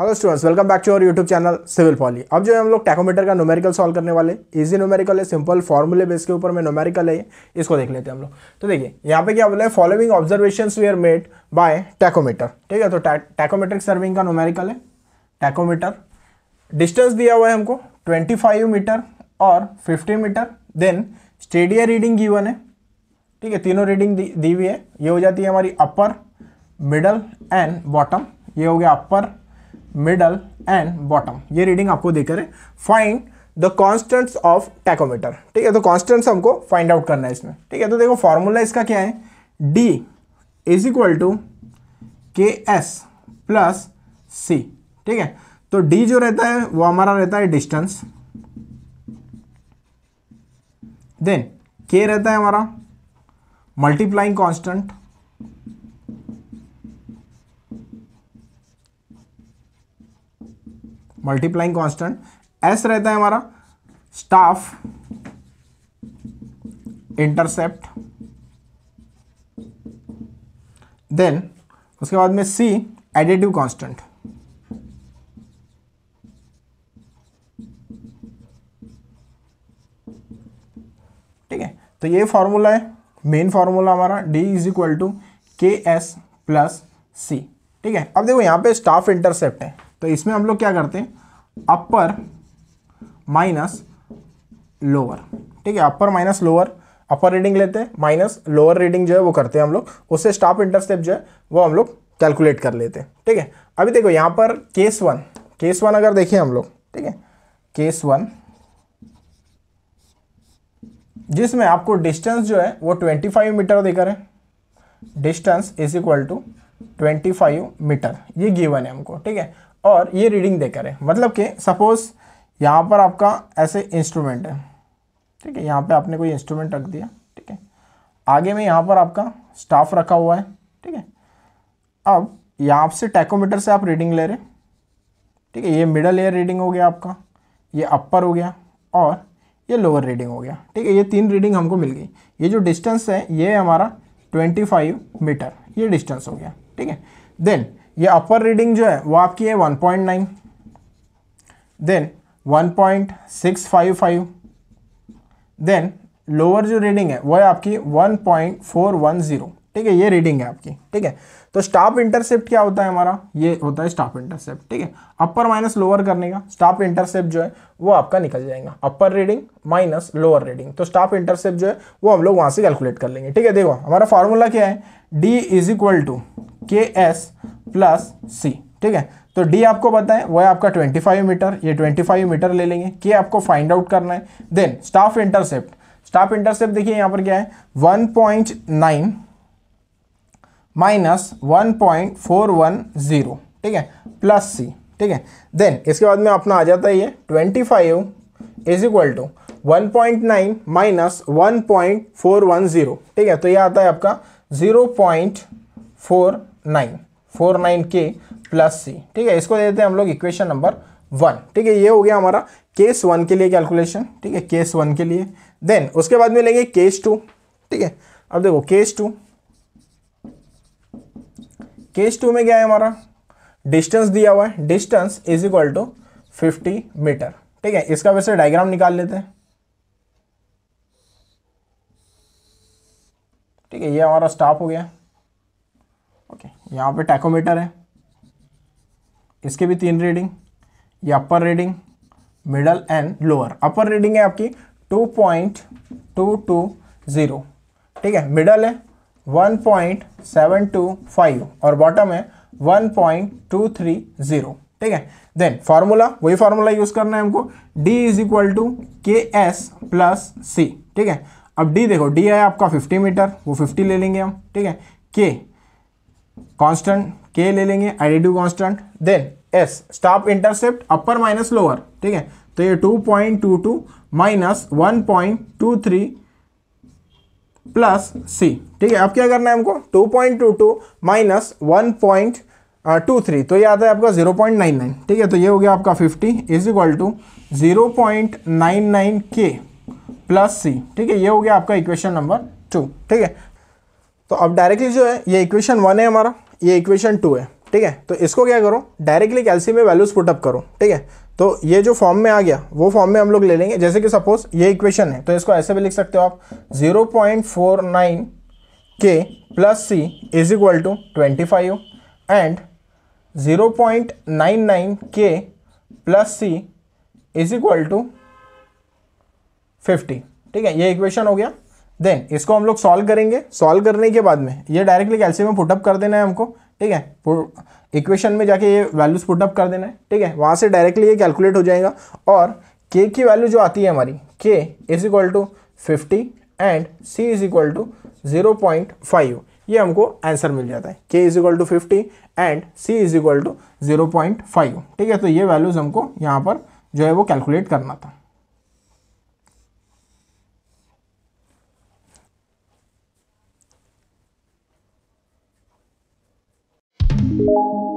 hello students welcome back to our YouTube channel civil poly अब जो है हम लोग टैकोमीटर का नोमेरिकल सॉल्व करने वाले इजी नोमेरिकल है सिंपल फॉर्मूले बेस के ऊपर में नोमेरिकल है इसको देख लेते हैं हम लोग तो देखिए यहाँ पे क्या बोला है following observation we are made by tachometer ठीक है तो टैकोमेट्रिक सर्विंग का नोमेरिकल है टैकोमीटर डिस्टेंस दिया हुआ है हमको ट्वेंटी फाइव मीटर और fifty metre then stadia reading given है ठीक है तीनों रीडिंग दी हुई है ये हो जाती है हमारी अपर मिडल एंड बॉटम ये हो गया अपर मिडल एंड बॉटम ये रीडिंग आपको देकर रहे find the constants of tachometer ठीक है तो कॉन्स्टेंट्स हमको फाइंड आउट करना है इसमें ठीक है तो देखो फॉर्मूला इसका क्या है D is equal to K S plus C ठीक है तो डी जो रहता है वो हमारा रहता है डिस्टेंस देन के रहता है हमारा multiplying constant multiplying constant S रहता है हमारा स्टाफ इंटरसेप्ट देन उसके बाद में सी एडिटिव कांस्टेंट ठीक है तो ये फॉर्मूला है मेन फॉर्मूला हमारा D is equal to K S plus C ठीक है अब देखो यहां पे स्टाफ इंटरसेप्ट है तो इसमें हम लोग क्या करते हैं अपर माइनस लोअर ठीक है upper minus lower upper reading लेते हैं माइनस लोअर रीडिंग जो है वो करते हैं हम लोग उससे स्टॉप इंटरसेप्ट जो है वो हम लोग कैलकुलेट कर लेते हैं ठीक है अभी देखो यहाँ पर केस वन केस वन अगर देखें हम लोग ठीक है केस वन जिसमें आपको डिस्टेंस जो है वो 25 मीटर देकर है distance is equal to twenty five metre ये गिवन है हमको ठीक है और ये रीडिंग देकर है मतलब कि सपोज़ यहाँ पर आपका ऐसे इंस्ट्रूमेंट है ठीक है यहाँ पे आपने कोई इंस्ट्रूमेंट रख दिया ठीक है आगे में यहाँ पर आपका स्टाफ रखा हुआ है ठीक है अब यहाँ से टैकोमीटर से आप रीडिंग ले रहे ठीक है ये मिडल एयर रीडिंग हो गया आपका ये अपर हो गया और ये लोअर रीडिंग हो गया ठीक है ये तीन रीडिंग हमको मिल गई ये जो डिस्टेंस है ये है हमारा 25 मीटर ये डिस्टेंस हो गया ठीक है देन ये अपर रीडिंग जो है वो आपकी है one point nine then one point six five five then lower जो रीडिंग है वो है आपकी one one point four zero ठीक है ये रीडिंग है आपकी ठीक है तो स्टाफ इंटरसेप्ट क्या होता है हमारा ये होता है स्टाफ इंटरसेप्ट ठीक है अपर माइनस लोअर करने का स्टाफ इंटरसेप्ट जो है वो आपका निकल जाएगा upper reading minus lower reading तो स्टाफ इंटरसेप्ट जो है वो हम लोग वहां से कैलकुलेट कर लेंगे ठीक है देखो हमारा फार्मूला क्या है D is equal to K S plus C ठीक है तो डी आपको वो है वह आपका 25 मीटर ये 25 मीटर ले लेंगे के आपको फाइंड आउट करना है then staff intercept staff intercept देखिए यहाँ पर क्या है 1.9 minus one point four one zero ठीक है प्लस सी ठीक है देन इसके बाद में अपना आ जाता है ये twenty five is equal to one point nine minus one point four one zero ठीक है तो ये आता है आपका zero point four nine four nine K plus C ठीक है इसको देते हैं हम लोग इक्वेशन नंबर वन ठीक है ये हो गया हमारा केस वन के लिए कैलकुलेशन ठीक है केस वन के लिए देन उसके बाद में लेंगे केस टू ठीक है अब देखो केस टू केस टू में क्या है हमारा डिस्टेंस दिया हुआ है distance is equal to fifty metre ठीक है इसका वैसे डायग्राम निकाल लेते हैं ठीक है ये हमारा स्टॉप हो गया ओके यहाँ पे टैकोमीटर है इसके भी तीन रीडिंग ये upper reading middle and lower upper reading है आपकी two point two two zero ठीक है मिडल है 1.725 और बॉटम है 1.230 ठीक है देन फार्मूला वही फार्मूला यूज करना है हमको d is equal to K S plus C ठीक है अब d देखो d है आपका 50 मीटर वो 50 ले लेंगे हम ठीक है k कांस्टेंट k ले लेंगे आईडीड्यू constant then s stop intercept upper minus lower ठीक है तो ये 2.22 माइनस 1.23 प्लस सी ठीक है अब क्या करना है हमको two point two two minus one point two three तो ये आता है आपका जीरो पॉइंट नाइन नाइन ठीक है तो ये हो गया आपका fifty is equal to zero point nine nine K plus C ठीक है ये हो गया आपका इक्वेशन नंबर टू ठीक है तो अब डायरेक्टली जो है ये इक्वेशन वन है हमारा ये इक्वेशन टू है ठीक है तो इसको क्या करो डायरेक्टली कैल्सियम में वैल्यूज पुटअप करो ठीक है तो ये जो फॉर्म में आ गया वो फॉर्म में हम लोग ले लेंगे जैसे कि सपोज ये इक्वेशन है तो इसको ऐसे भी लिख सकते हो आप zero point four nine K plus C is equal to twenty five and zero point nine nine K plus C is equal to fifty ठीक है ये इक्वेशन हो गया देन इसको हम लोग सॉल्व करेंगे सॉल्व करने के बाद में ये डायरेक्टली कैल्सियम में पुटअप कर देना है हमको ठीक है इक्वेशन में जाके ये वैल्यूज पुट अप कर देना है ठीक है वहाँ से डायरेक्टली ये कैलकुलेट हो जाएगा और के की वैल्यू जो आती है हमारी K is equal to fifty and C is equal to zero point five ये हमको आंसर मिल जाता है K is equal to fifty and C is equal to zero point five ठीक है तो ये वैल्यूज़ हमको यहाँ पर जो है वो कैलकुलेट करना था you